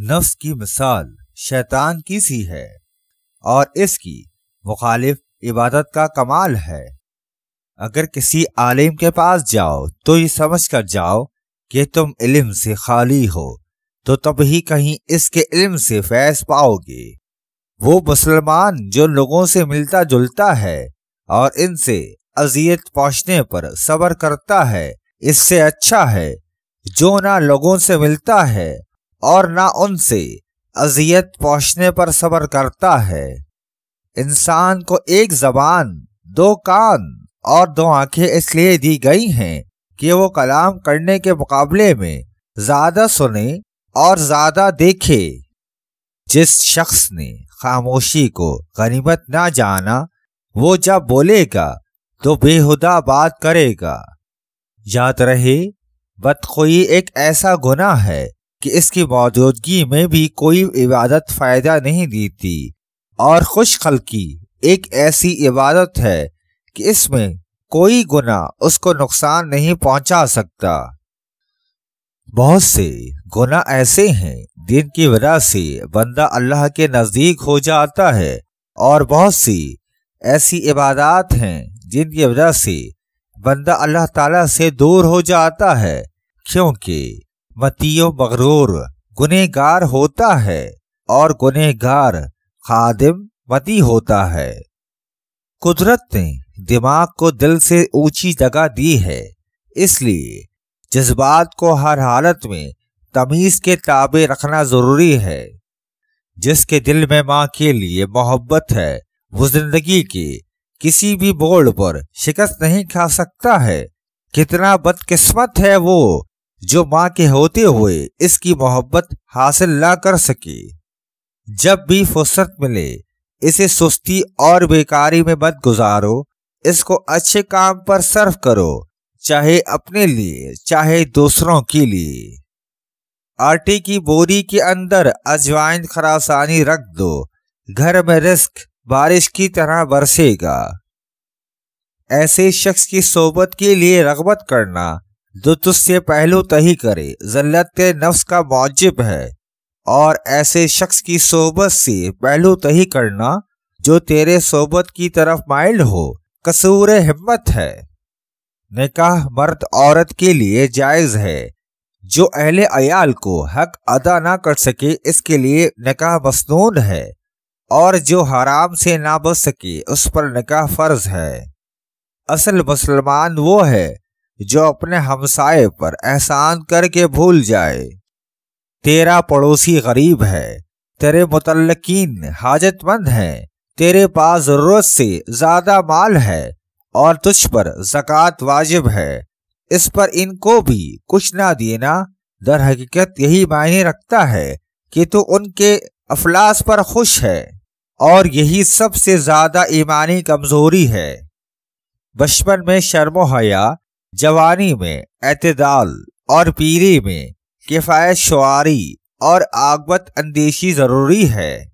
नफ्स की मिसाल शैतान की सी है और इसकी मुखालिफ इबादत का कमाल है अगर किसी आलिम के पास जाओ तो ये समझ कर जाओ कि तुम इल्म से खाली हो तो तब ही कहीं इसके इल्म से फैज पाओगे वो मुसलमान जो लोगों से मिलता जुलता है और इनसे अजियत पहुंचने पर सबर करता है इससे अच्छा है जो ना लोगों से मिलता है और ना उनसे अजियत पहुंचने पर सबर करता है इंसान को एक जबान दो कान और दो आंखें इसलिए दी गई हैं कि वो कलाम करने के मुकाबले में ज्यादा सुने और ज्यादा देखे जिस शख्स ने खामोशी को गनीमत ना जाना वो जब बोलेगा तो बेहुदा बात करेगा याद रहे बदखोई एक ऐसा गुना है कि इसकी मौजूदगी में भी कोई इबादत फायदा नहीं देती और खुश खलकी एक ऐसी इबादत है कि इसमें कोई गुना उसको नुकसान नहीं पहुंचा सकता बहुत से गुना ऐसे हैं जिनकी वजह से बंदा अल्लाह के नज़दीक हो जाता है और बहुत सी ऐसी इबादत हैं जिनकी वजह से बंदा अल्लाह ताला से दूर हो जाता है क्योंकि मतियो मगरूर गुनेगार होता है और गुनहगार खादिम मती होता है कुदरत ने दिमाग को दिल से ऊंची जगह दी है इसलिए जज्बात को हर हालत में तमीज के ताबे रखना जरूरी है जिसके दिल में माँ के लिए मोहब्बत है वो जिंदगी के किसी भी बोर्ड पर शिकस्त नहीं खा सकता है कितना बदकिस्मत है वो जो माँ के होते हुए इसकी मोहब्बत हासिल ना कर सके जब भी फुर्सत मिले इसे सुस्ती और बेकारी में मत गुजारो इसको अच्छे काम पर सर्व करो चाहे अपने लिए चाहे दूसरों के लिए आटे की बोरी के अंदर अजवाइन खरासानी रख दो घर में रिस्क बारिश की तरह बरसेगा ऐसे शख्स की सोबत के लिए रगबत करना जो तुझसे पहलू तही करे जल्लत नफ्स का वाजिब है और ऐसे शख्स की सोबत से पहलू तही करना जो तेरे सोबत की तरफ माइल हो कसूर हिम्मत है निकाह मर्द औरत के लिए जायज़ है जो अहले अयाल को हक अदा ना कर सके इसके लिए निकाह मसनून है और जो हराम से ना बच सके उस पर निकाह फ़र्ज है असल मुसलमान वो है जो अपने हमसाए पर एहसान करके भूल जाए तेरा पड़ोसी गरीब है तेरे मुतलकिन हाजतमंद हैं तेरे पास ज़रूरत से ज़्यादा माल है और तुझ पर जक़ात वाजिब है इस पर इनको भी कुछ ना देना दर हकीकत यही मायने रखता है कि तू उनके अफलास पर खुश है और यही सबसे ज़्यादा ईमानी कमज़ोरी है बचपन में शर्मोहया हया जवानी में एतदाल और पीरी में किफ़ायत शुआरी और आगबत अंदेशी ज़रूरी है